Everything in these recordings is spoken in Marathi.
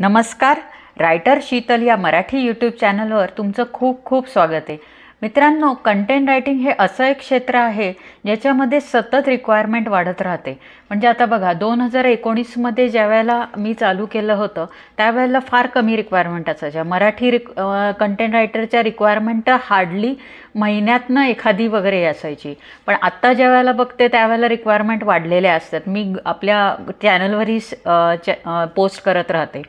नमस्कार रायटर शीतल या मराठी यूट्यूब चॅनलवर तुमचं खूप खूप स्वागत आहे मित्रांनो कंटेंट रायटिंग हे असं एक क्षेत्र आहे ज्याच्यामध्ये सतत रिक्वायरमेंट वाढत राहते म्हणजे आता बघा दोन हजार एकोणीसमध्ये ज्या वेळेला मी चालू केलं होतं त्यावेळेला फार कमी रिक्वायरमेंट असायच्या मराठी रिक कंटेंट रायटरच्या रिक्वायरमेंट हार्डली महिन्यातनं एखादी वगैरे असायची पण आत्ता ज्या वेळेला बघते त्यावेळेला रिक्वायरमेंट वाढलेल्या असतात मी आपल्या चॅनलवरही पोस्ट करत राहते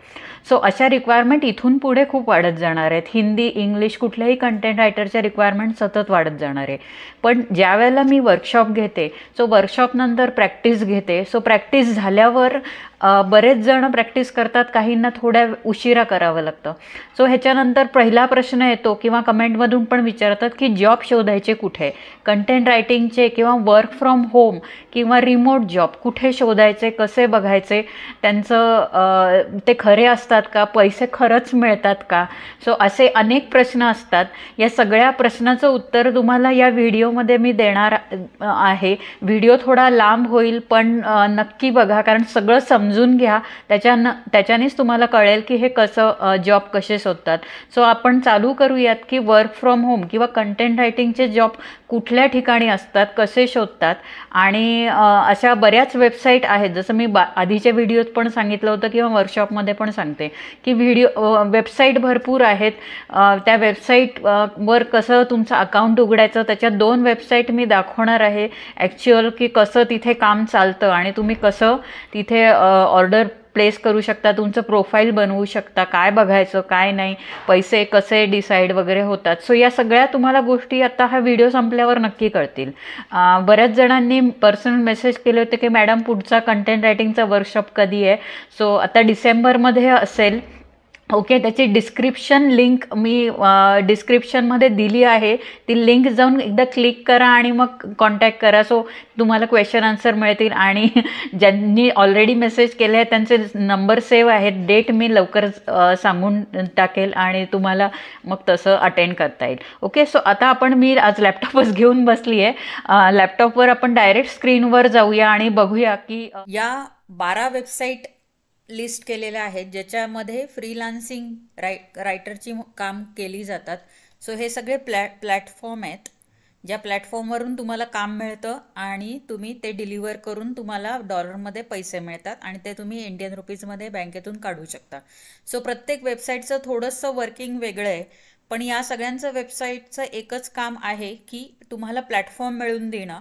सो अशा रिक्वायरमेंट इथून पुढे खूप वाढत जाणार आहेत हिंदी इंग्लिश कुठल्याही कंटेंट रायटरच्या रिक्वायरमेंट सतत वाढत जाणार आहे पण ज्या वेळेला मी वर्कशॉप घेते सो वर्कशॉपनंतर प्रॅक्टिस घेते सो प्रॅक्टिस झाल्यावर बरेच जण प्रॅक्टिस करतात काहींना थोड्या उशिरा करावं लागतं सो ह्याच्यानंतर पहिला प्रश्न येतो किंवा कमेंटमधून पण विचारतात की जॉब शोधायचे कुठे कंटेंट रायटिंगचे किंवा वर्क फ्रॉम होम किंवा रिमोट जॉब कुठे शोधायचे कसे बघायचे त्यांचं ते खरे असतात का पैसे खरंच मिळतात का सो असे अनेक प्रश्न असतात या सगळ्या प्रश्नाचं उत्तर तुम्हाला या व्हिडिओमध्ये मी देणार आहे व्हिडिओ थोडा लांब होईल पण नक्की बघा कारण सगळं समज समजून घ्या त्याच्यानं त्याच्यानेच तुम्हाला कळेल की हे कसं जॉब कसे शोधतात सो आपण चालू करूयात की वर्क फ्रॉम होम किंवा कंटेंट रायटिंगचे जॉब कुठल्या ठिकाणी असतात कसे शोधतात आणि अशा बऱ्याच वेबसाईट आहेत जसं मी बा आधीच्या व्हिडिओत पण सांगितलं होतं किंवा वर्कशॉपमध्ये पण सांगते की व्हिडिओ वेबसाईट भरपूर आहेत त्या वर कसं तुमचं अकाउंट उघडायचं त्याच्या दोन वेबसाईट मी दाखवणार आहे ॲक्च्युअल की कसं तिथे काम चालतं आणि तुम्ही कसं तिथे ऑर्डर प्लेस करू शकता तुमचं प्रोफाईल बनवू शकता काय बघायचं काय नाही पैसे कसे डिसाईड वगैरे होतात सो या सगळ्या तुम्हाला गोष्टी आता हा व्हिडिओ संपल्यावर नक्की कळतील बऱ्याच जणांनी पर्सनल मेसेज केले होते की मॅडम पुढचा कंटेंट रायटिंगचा वर्कशॉप कधी आहे सो आता डिसेंबरमध्ये असेल ओके त्याची डिस्क्रिप्शन लिंक मी डिस्क्रिप्शनमध्ये दिली आहे ती लिंक जाऊन एकदा क्लिक करा आणि मग कॉन्टॅक्ट करा सो तुम्हाला क्वेश्चन आन्सर मिळतील आणि ज्यांनी ऑलरेडी मेसेज केले आहेत त्यांचे नंबर सेव्ह आहेत डेट मी लवकर सांगून टाकेल आणि तुम्हाला मग तसं अटेंड करता येईल ओके सो आता आपण मी आज लॅपटॉपच घेऊन बसली आहे लॅपटॉपवर आपण डायरेक्ट स्क्रीनवर जाऊया आणि बघूया की या बारा वेबसाईट लिस्ट केलेल्या आहेत ज्याच्यामध्ये फ्रीलान्सिंग राय रायटरची काम केली जातात सो हे सगळे प्लॅ प्लॅटफॉर्म आहेत ज्या प्लॅटफॉर्मवरून तुम्हाला काम मिळतं आणि तुम्ही ते डिलिव्हर करून तुम्हाला डॉलरमध्ये पैसे मिळतात आणि ते तुम्ही इंडियन रुपीजमध्ये बँकेतून काढू शकता सो प्रत्येक वेबसाईटचं थोडंसं वर्किंग वेगळं आहे पण या सगळ्यांचं वेबसाईटचं एकच काम आहे की तुम्हाला प्लॅटफॉर्म मिळून देणं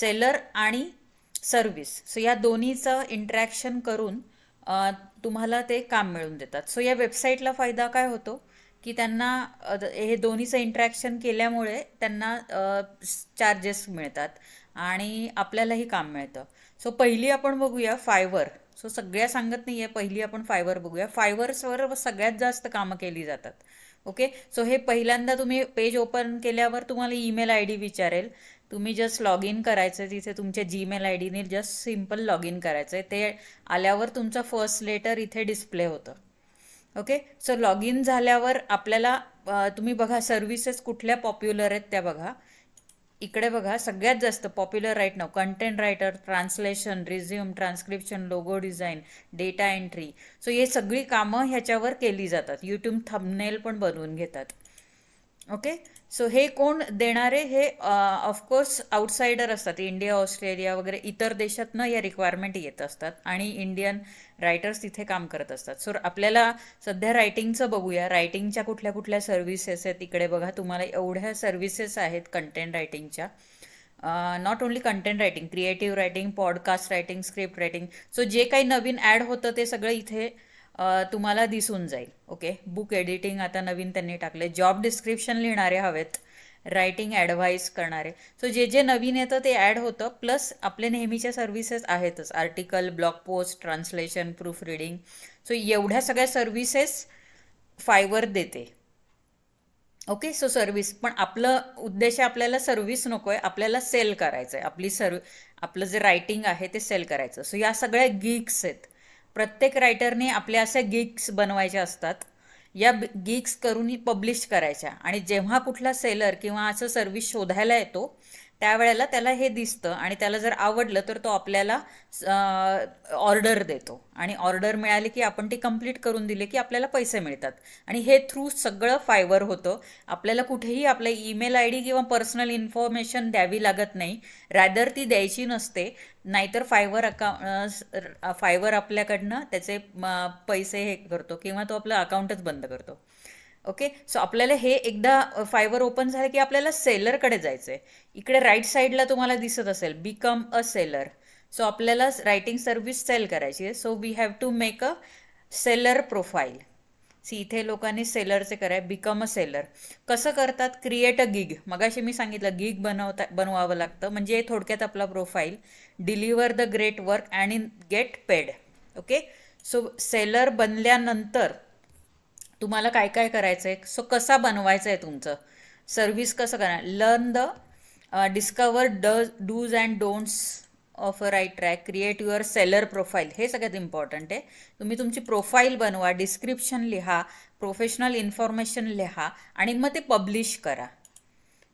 सेलर आणि सर्व्हिस सो या दोन्हीचं इंटरॅक्शन करून तुम्हाला ते काम मिळून देतात सो या वेबसाईटला फायदा काय होतो की त्यांना हे दोन्हीचं इंट्रॅक्शन केल्यामुळे त्यांना चार्जेस मिळतात आणि आपल्यालाही काम मिळतं सो पहिली आपण बघूया फायवर सो सगळ्या सांगत नाही आहे पहिली आपण फायवर बघूया फायवर्सवर सगळ्यात जास्त कामं केली जातात ओके सो हे पहिल्यांदा तुम्ही पेज ओपन केल्यावर तुम्हाला ईमेल आय डी विचारेल तुम्ही जस्ट लॉग इन करायचं आहे तिथे तुमच्या जीमेल आय डीने जस्ट सिम्पल लॉग इन करायचं आहे ते आल्यावर तुमचं फर्स्ट लेटर इथे डिस्प्ले होतं ओके सो लॉग इन झाल्यावर आपल्याला तुम्ही बघा सर्व्हिसेस कुठल्या पॉप्युलर आहेत त्या बघा इकडे बघा सगळ्यात जास्त पॉप्युलर राईट नाव content writer translation resume transcription logo design data entry so हे सगळी कामं ह्याच्यावर केली जातात यूट्यूब थंबनेल पण बनवून घेतात ओके सो हे कोण देणारे हे ऑफकोर्स आउटसाइडर असतात इंडिया ऑस्ट्रेलिया वगैरे इतर देशातनं या रिक्वायरमेंट येत असतात आणि इंडियन रायटर्स तिथे काम करत असतात सो आपल्याला सध्या रायटिंगचं बघूया रायटिंगच्या कुठल्या कुठल्या सर्व्हिसेस आहेत इकडे बघा तुम्हाला एवढ्या सर्व्हिसेस आहेत कंटेंट रायटिंगच्या not only content writing creative writing podcast writing script writing so जे काही नवीन ॲड होतं ते सगळं इथे तुम्हाला दिसून जाईल ओके बुक एडिटिंग आता नवीन त्यांनी टाकले जॉब डिस्क्रिप्शन लिहिणारे हवेत रायटिंग ॲडव्हाइस करणारे सो जे जे नवीन येतं ते ॲड होतं प्लस आपले नेहमीच्या सर्व्हिसेस आहेतच article blog post translation proof reading so एवढ्या सगळ्या सर्व्हिसेस फायवर देते ओके सो सर्व्हिस पण आपलं उद्देश आपल्याला सर्व्हिस नको आहे आपल्याला सेल करायचं आहे आपली सर्व आपलं जे रायटिंग आहे ते सेल करायचं सो या सगळ्या गिक्स आहेत प्रत्येक रायटरने आपल्या असे गिग्स बनवायच्या असतात या गिग्स करून पब्लिश करायच्या आणि जेव्हा कुठला सेलर किंवा असं सर्व्हिस शोधायला येतो त्यावेळेला त्याला हे दिसतं आणि त्याला जर आवडलं तर तो आपल्याला ऑर्डर देतो आणि ऑर्डर मिळाली की आपण ती कंप्लीट करून दिली की आपल्याला पैसे मिळतात आणि हे थ्रू सगळं फायवर होतं आपल्याला कुठेही आपला ईमेल आय डी किंवा पर्सनल इन्फॉर्मेशन द्यावी लागत नाही रॅदर ती द्यायची नसते नाहीतर फायवर अकाउ फायवर आपल्याकडनं त्याचे पैसे हे करतो किंवा तो आपलं अकाउंटच बंद करतो ओके सो आपल्याला हे एकदा फायबर ओपन झालं की आपल्याला सेलरकडे जायचं आहे इकडे राईट साईडला तुम्हाला दिसत असेल बिकम अ सेलर सो आपल्याला रायटिंग सर्व्हिस सेल करायची आहे so we have to make a seller profile see इथे लोकांनी सेलरचे कराय बिकम अ सेलर कसं करतात क्रिएट अ गिग मगाशी मी सांगितलं गिग बनवता बनवावं लागतं म्हणजे थोडक्यात आपला profile deliver the great work and in get paid okay so seller बनल्यानंतर तुम्हाला काय काय करायचं आहे सो कसा बनवायचा आहे तुमचं सर्व्हिस कसं करा learn the discover does do's and don'ts of a right track create your seller profile हे सगळ्यात इम्पॉर्टंट आहे तुम्ही तुमची प्रोफाईल बनवा डिस्क्रिप्शन लिहा प्रोफेशनल इन्फॉर्मेशन लिहा आणि मग ते पब्लिश करा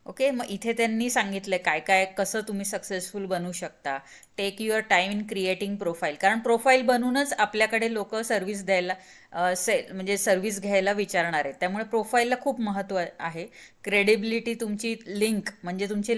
ओके मग इथे त्यांनी सांगितलं काय काय कसं तुम्ही सक्सेसफुल बनू शकता take your time in creating profile कारण प्रोफाईल बनूनच आपल्याकडे लोक सर्व्हिस द्यायला सेल म्हणजे सर्व्हिस घ्यायला विचारणार आहेत त्यामुळे प्रोफाईलला खूप महत्त्व आहे क्रेडिबिलिटी तुमची लिंक म्हणजे तुमची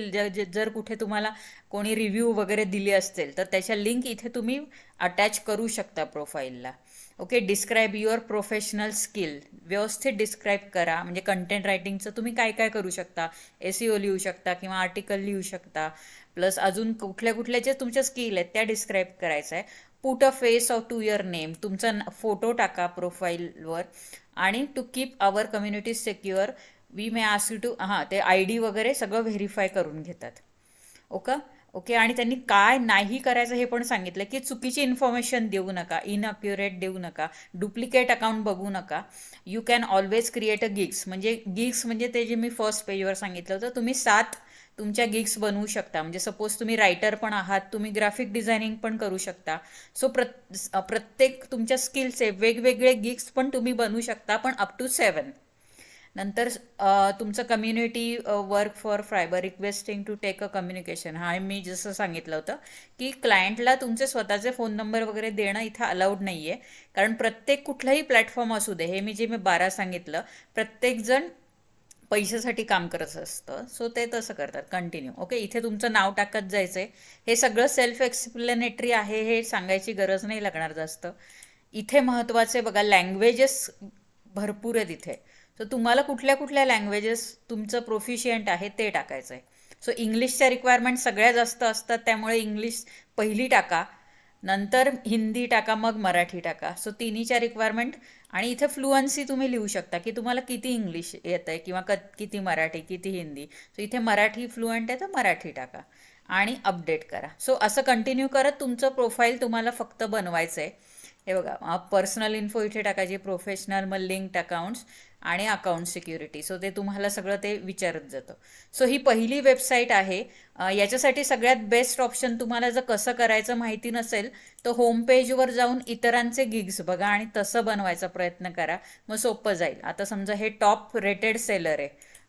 जर कुठे तुम्हाला कोणी रिव्ह्यू वगैरे दिली असतील तर त्याच्या लिंक इथे तुम्ही अटॅच करू शकता प्रोफाईलला okay describe your professional skill व्यवस्थित डिस्क्राईब करा म्हणजे कंटेंट रायटिंगचं तुम्ही काय काय करू शकता एसीओ e लिहू शकता किंवा आर्टिकल लिहू शकता प्लस अजून कुठल्या कुठल्या ज्या तुमच्या स्किल आहेत त्या डिस्क्राईब करायचं आहे put a face of to your name तुमचा फोटो टाका प्रोफाईलवर आणि to keep our community secure we may ask you to हां ते आय डी वगैरे सगळं व्हेरीफाय करून घेतात ओके ओके आणि त्यांनी काय नाही करायचं हे पण सांगितलं की चुकीची इन्फॉर्मेशन देऊ नका इनअक्युरेट देऊ नका डुप्लिकेट अकाउंट बघू नका you can always create a gigs म्हणजे गिग्स म्हणजे ते जे मी फर्स्ट पेजवर सांगितलं होतं तुम्ही सात तुमच्या गिग्स बनवू शकता म्हणजे सपोज तुम्ही रायटर पण आहात तुम्ही ग्राफिक डिझायनिंग पण करू शकता सो प्रत्येक तुमच्या स्किल्सचे वेगवेगळे गिग्स पण तुम्ही बनवू शकता पण अप टू सेवन नंतर तुमचं community work for Fiverr requesting to take a communication हा मी जसं सांगितलं होतं की क्लायंटला तुमचे स्वतःचे फोन नंबर वगैरे देणं इथं अलाउड नाही आहे कारण प्रत्येक कुठलाही प्लॅटफॉर्म असू दे हे मी जे मी बारा सांगितलं प्रत्येकजण पैशासाठी काम करत असतं सो ते तसं करतात कंटिन्यू ओके इथे तुमचं नाव टाकत जायचं आहे हे सगळं सेल्फ एक्सप्लेनेटरी आहे हे सांगायची गरज नाही लागणार जास्त इथे महत्त्वाचे बघा लँग्वेजेस भरपूर आहेत इथे तर तुम्हाला कुठल्या कुठल्या लँग्वेजेस तुमचं प्रोफिशियंट आहे ते टाकायचं आहे सो इंग्लिशच्या रिक्वायरमेंट सगळ्या जास्त असतात त्यामुळे इंग्लिश पहिली टाका नंतर हिंदी टाका मग मराठी टाका सो तिन्हीच्या रिक्वायरमेंट आणि इथे फ्लुएन्सी तुम्ही लिहू शकता की तुम्हाला किती इंग्लिश येत आहे किंवा क किती मराठी किती हिंदी सो इथे मराठी फ्लुएंट आहे तर मराठी टाका आणि अपडेट करा सो असं कंटिन्यू करत तुमचं प्रोफाईल तुम्हाला फक्त बनवायचं आहे हे बघा पर्सनल इन्फो इथे टाकायची प्रोफेशनल मग लिंक्ड अकाउंट्स आणि अकाउंट सिक्युरिटी सो ते तुम्हाला सगळं ते विचारत जातं सो ही पहिली वेबसाईट आहे याच्यासाठी सगळ्यात बेस्ट ऑप्शन तुम्हाला जर कसं करायचं माहिती नसेल तर होम पेजवर जाऊन इतरांचे गिग्स बघा आणि तसं बनवायचा प्रयत्न करा मग सोपं जाईल आता समजा हे टॉप रेटेड सेलर आहे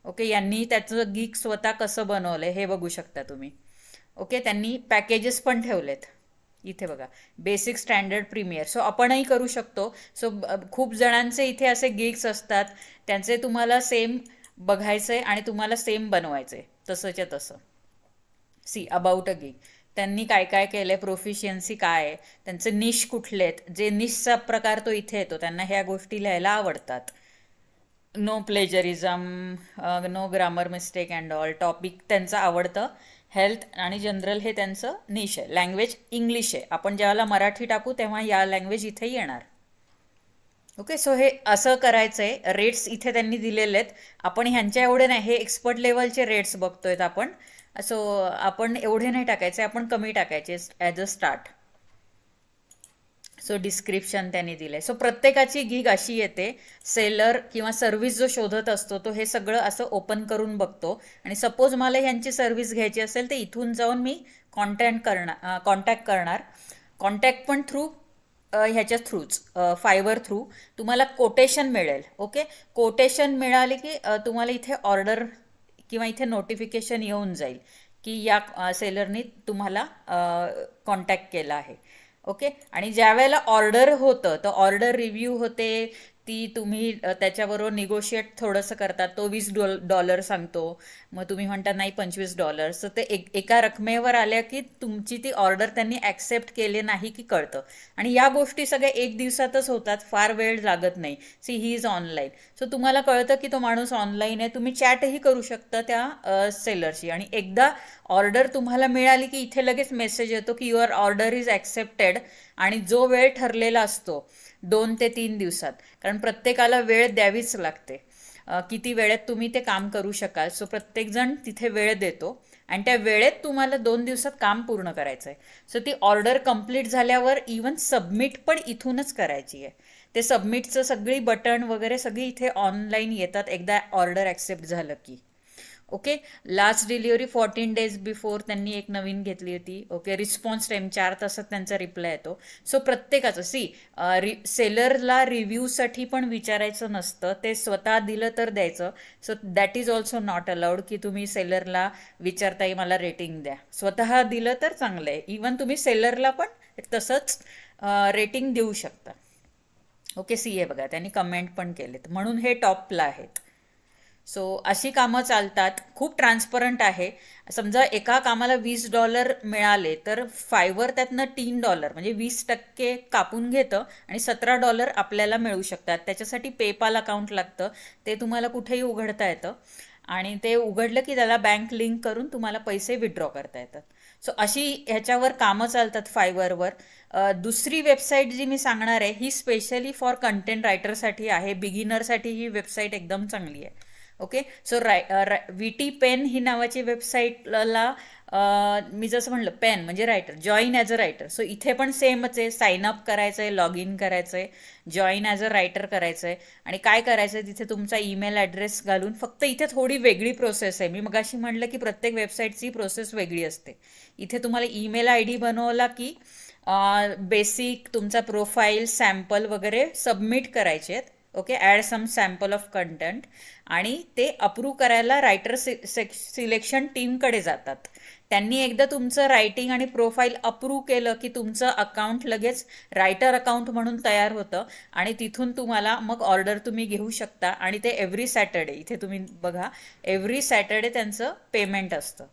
ओके यांनी त्याचं गिग स्वतः कसं बनवलंय हे बघू शकता तुम्ही ओके त्यांनी पॅकेजेस पण ठेवलेत इथे बघा बेसिक स्टँडर्ड प्रीमियर सो आपणही करू शकतो सो खूप जणांचे इथे असे गिग्स असतात त्यांचे तुम्हाला सेम बघायचे आणि तुम्हाला सेम बनवायचे तसंच्या तसं सी अबाउट अ गिग त्यांनी काय काय केलंय प्रोफिशियन्सी काय आहे त्यांचे निश कुठले आहेत जे निशचा प्रकार तो इथे येतो त्यांना ह्या गोष्टी लिहायला आवडतात no plagiarism no grammar mistake and all topic त्यांचं आवडतं हेल्थ आणि जनरल हे त्यांचं निश आहे लँग्वेज इंग्लिश आहे आपण ज्यावेळेला मराठी टाकू तेव्हा या लँग्वेज इथे येणार ओके सो हे असं करायचं आहे रेट्स इथे त्यांनी दिलेले आहेत आपण ह्यांच्या एवढे नाही हे एक्सपर्ट लेवलचे रेट्स बघतोय आपण सो आपण एवढे नाही टाकायचे आपण कमी टाकायचे as a start so description त्यांनी दिलं आहे सो प्रत्येकाची गिग अशी येते सेलर किंवा सर्व्हिस जो शोधत असतो तो हे सगळं असं ओपन करून बघतो आणि सपोज मला ह्यांची सर्व्हिस घ्यायची असेल तर इथून जाऊन मी कॉन्टॅक्ट करणार कॉन्टॅक्ट करणार कॉन्टॅक्ट पण थ्रू ह्याच्या थ्रूच फायबर थ्रू तुम्हाला कोटेशन मिळेल ओके कोटेशन मिळाले की तुम्हाला इथे ऑर्डर किंवा इथे नोटिफिकेशन येऊन जाईल की या सेलरनी तुम्हाला कॉन्टॅक्ट केला आहे ओके आणि ज्या वेळेला ऑर्डर होतं तर ऑर्डर रिव्ह्यू होते ती तुम्ही त्याच्याबरोबर निगोशिएट थोडंसं करता तो वीस डॉल डॉलर सांगतो मग तुम्ही म्हणता नाही पंचवीस डॉलर तर ते एक एका रकमेवर आल्या की तुमची ती ऑर्डर त्यांनी ॲक्सेप्ट केले नाही की कळतं आणि या गोष्टी सगळ्या एक दिवसातच होतात फार वेळ लागत नाही see he is online so तुम्हाला कळतं की तो माणूस ऑनलाईन आहे तुम्ही चॅटही करू शकता त्या सेलरशी आणि एकदा ऑर्डर तुम्हाला मिळाली की इथे लगेच मेसेज येतो की युअर ऑर्डर इज ॲक्सेप्टेड आणि जो वेळ ठरलेला असतो दोन ते तीन दिवसात कारण प्रत्येकाला वेळ द्यावीच लागते किती वेळेत तुम्ही ते काम करू शकाल सो प्रत्येकजण तिथे वेळ देतो आणि त्या वेळेत तुम्हाला दोन दिवसात काम पूर्ण करायचं आहे सो ती ऑर्डर कंप्लीट झाल्यावर इवन सबमिट पण इथूनच करायची आहे ते सबमिटचं सगळी बटन वगैरे सगळी इथे ऑनलाईन येतात एकदा ऑर्डर ॲक्सेप्ट झालं की okay last delivery fourteen days before त्यांनी एक नवीन घेतली होती ओके रिस्पॉन्स टाईम चार तासात त्यांचा रिप्लाय येतो सो प्रत्येकाचं सी रि सेलरला रिव्ह्यूसाठी पण विचारायचं नसतं ते स्वतः दिलं तर द्यायचं so that is also not allowed की तुम्ही सेलरला विचारताही मला रेटिंग द्या स्वतः दिलं तर चांगलं आहे इवन तुम्ही सेलरला पण तसंच रेटिंग देऊ शकता ओके सी आहे बघा त्यांनी कमेंट पण केलेत म्हणून हे टॉपला आहेत सो अशी कामं चालतात खूप ट्रान्सपरंट आहे समजा एका कामाला वीस डॉलर मिळाले तर फायवर त्यातनं तीन डॉलर म्हणजे वीस टक्के कापून घेतं आणि सतरा डॉलर आपल्याला मिळू शकतात त्याच्यासाठी पेपाल अकाउंट लागतं ते तुम्हाला कुठेही उघडता येतं आणि ते उघडलं की त्याला बँक लिंक करून तुम्हाला पैसे विड्रॉ करता येतात सो अशी ह्याच्यावर कामं चालतात फायबरवर दुसरी वेबसाईट जी मी सांगणार आहे ही स्पेशली फॉर कंटेंट रायटरसाठी आहे बिगिनरसाठी ही वेबसाईट एकदम चांगली आहे ओके सो राय राय व्ही टी पेन ही नावाची वेबसाईटला मी जसं म्हणलं पेन म्हणजे writer join as a writer so इथे पण सेमच आहे साईन अप करायचं आहे लॉग इन करायचं आहे जॉईन ॲज अ रायटर करायचं आहे आणि काय करायचं आहे तिथे तुमचा ईमेल ॲड्रेस घालून फक्त इथे थोडी वेगळी प्रोसेस आहे मी मग अशी म्हटलं की प्रत्येक वेबसाईटची प्रोसेस वेगळी असते इथे तुम्हाला ईमेल आय डी बनवला की बेसिक तुमचा प्रोफाईल सॅम्पल वगैरे सबमिट करायचे आहेत okay add some sample of content आणि ते अप्रूव्ह करायला रायटर सिलेक्शन टीमकडे जातात त्यांनी एकदा तुमचं रायटिंग आणि प्रोफाईल अप्रूव्ह केलं की तुमचं अकाउंट लगेच रायटर अकाउंट म्हणून तयार होतं आणि तिथून तुम्हाला मग ऑर्डर तुम्ही घेऊ शकता आणि ते एव्हरी सॅटर्डे इथे तुम्ही बघा एव्हरी सॅटर्डे त्यांचं पेमेंट असतं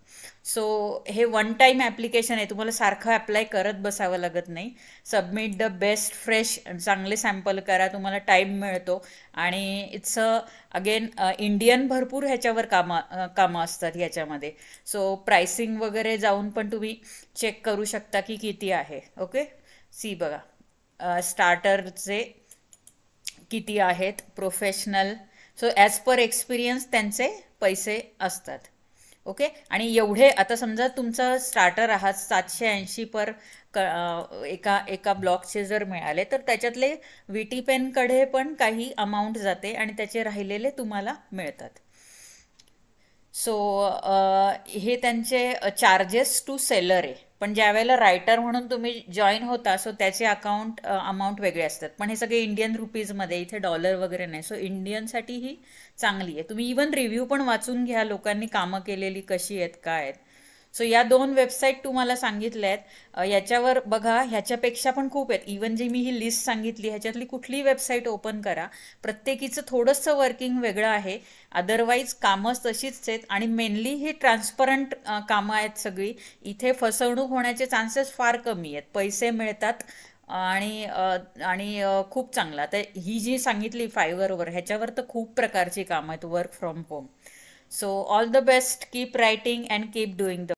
सो हे वन टाईम ॲप्लिकेशन आहे तुम्हाला सारखं अप्लाय करत बसावं लागत नाही सबमिट द बेस्ट फ्रेश चांगले सॅम्पल करा तुम्हाला टाईम मिळतो आणि इट्स अ अगेन इंडियन भरपूर ह्याच्यावर कामं कामं असतात ह्याच्यामध्ये सो प्राइसिंग वगैरे जाऊन पण तुम्ही चेक करू शकता की किती आहे ओके सी बघा स्टार्टरचे किती आहेत professional so as per experience त्यांचे पैसे असतात ओके आणि एवढे आता समजा तुमचं स्टार्टर आहात सातशे ऐंशी पर क एका एका ब्लॉकचे जर मिळाले तर त्याच्यातले व्ही टी पेनकडे पण काही अमाऊंट जाते आणि त्याचे राहिलेले तुम्हाला मिळतात सो हे त्यांचे चार्जेस टू सेलर आहे पण वेळेला रायटर म्हणून तुम्ही जॉईन होता सो त्याचे अकाउंट अमाऊंट वेगळे असतात पण हे सगळे इंडियन रुपीजमध्ये इथे डॉलर वगैरे नाही सो इंडियनसाठी ही चांगली आहे तुम्ही इवन रिव्ह्यू पण वाचून घ्या लोकांनी कामं केलेली कशी आहेत काय आहेत सो या दोन वेबसाईट तुम्हाला सांगितल्या आहेत याच्यावर बघा ह्याच्यापेक्षा पण खूप आहेत इवन जी मी ही लिस्ट सांगितली ह्याच्यातली कुठलीही वेबसाईट ओपन करा प्रत्येकीचं थोडंसं वर्किंग वेगळं आहे अदरवाईज कामं तशीच आहेत आणि मेनली ही ट्रान्सपरंट कामं आहेत सगळी इथे फसवणूक होण्याचे चान्सेस फार कमी आहेत पैसे मिळतात आणि आणि खूप चांगला तर ही जी सांगितली फायवरवर ह्याच्यावर तर खूप प्रकारची कामं आहेत work from home so all the best keep writing and keep doing the